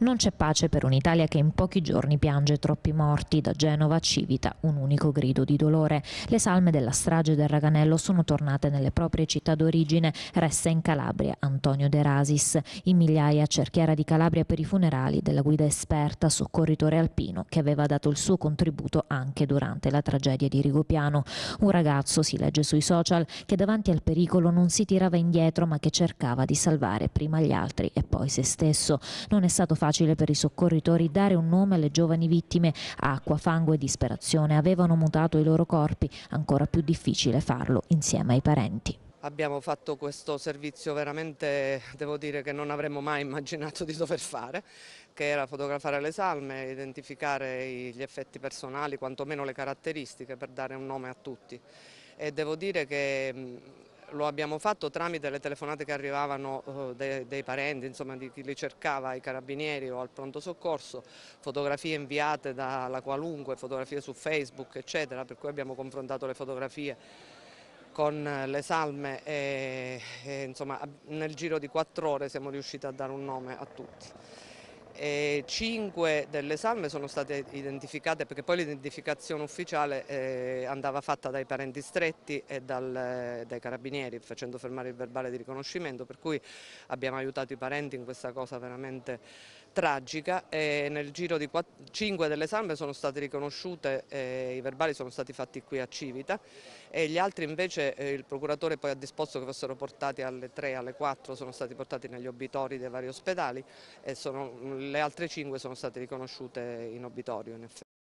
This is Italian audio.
Non c'è pace per un'Italia che in pochi giorni piange troppi morti. Da Genova civita un unico grido di dolore. Le salme della strage del Raganello sono tornate nelle proprie città d'origine. Resta in Calabria Antonio De Rasis. In migliaia cerchiera di Calabria per i funerali della guida esperta, soccorritore alpino, che aveva dato il suo contributo anche durante la tragedia di Rigopiano. Un ragazzo, si legge sui social, che davanti al pericolo non si tirava indietro ma che cercava di salvare prima gli altri e poi se stesso. Non è stato fatto facile per i soccorritori dare un nome alle giovani vittime. Acqua, fango e disperazione avevano mutato i loro corpi, ancora più difficile farlo insieme ai parenti. Abbiamo fatto questo servizio veramente, devo dire, che non avremmo mai immaginato di dover fare, che era fotografare le salme, identificare gli effetti personali, quantomeno le caratteristiche, per dare un nome a tutti. E devo dire che lo abbiamo fatto tramite le telefonate che arrivavano eh, dei, dei parenti, insomma di chi li cercava, ai carabinieri o al pronto soccorso, fotografie inviate dalla qualunque, fotografie su Facebook eccetera, per cui abbiamo confrontato le fotografie con eh, le salme e, e insomma nel giro di quattro ore siamo riusciti a dare un nome a tutti e cinque delle salme sono state identificate perché poi l'identificazione ufficiale eh, andava fatta dai parenti stretti e dal, eh, dai carabinieri facendo fermare il verbale di riconoscimento per cui abbiamo aiutato i parenti in questa cosa veramente tragica e nel giro di 5 delle salme sono state riconosciute, eh, i verbali sono stati fatti qui a Civita e gli altri invece eh, il procuratore poi ha disposto che fossero portati alle 3, alle 4, sono stati portati negli obitori dei vari ospedali e sono, le altre 5 sono state riconosciute in obitorio in effetti.